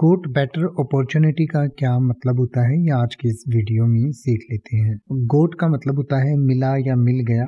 गोट better opportunity का क्या मतलब होता है ये आज के इस वीडियो में सीख लेते हैं गोट का मतलब होता है मिला या मिल गया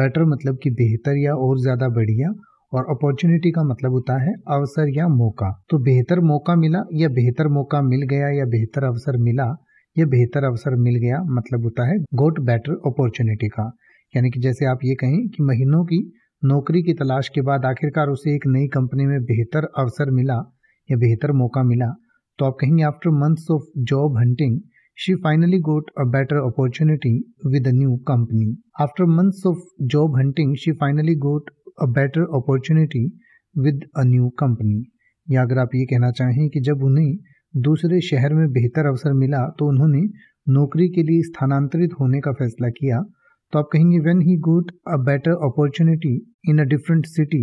बेटर मतलब कि बेहतर या और ज़्यादा बढ़िया और अपॉर्चुनिटी का मतलब होता है अवसर या मौका तो बेहतर मौका मिला या बेहतर मौका मिल गया या बेहतर अवसर मिला या बेहतर अवसर मिल गया मतलब होता है गोट बेटर अपॉर्चुनिटी का यानी कि जैसे आप ये कहें कि महीनों की नौकरी की तलाश के बाद आखिरकार उसे एक नई कंपनी में बेहतर अवसर मिला या बेहतर मौका मिला तो आप कहेंगे after months of job hunting she finally got a better opportunity with a new company after months of job hunting she finally got a better opportunity with a new company या अगर आप ये कहना चाहें कि जब उन्हें दूसरे शहर में बेहतर अवसर मिला तो उन्होंने नौकरी के लिए स्थानांतरित होने का फैसला किया तो आप कहेंगे when he got a better opportunity in a different city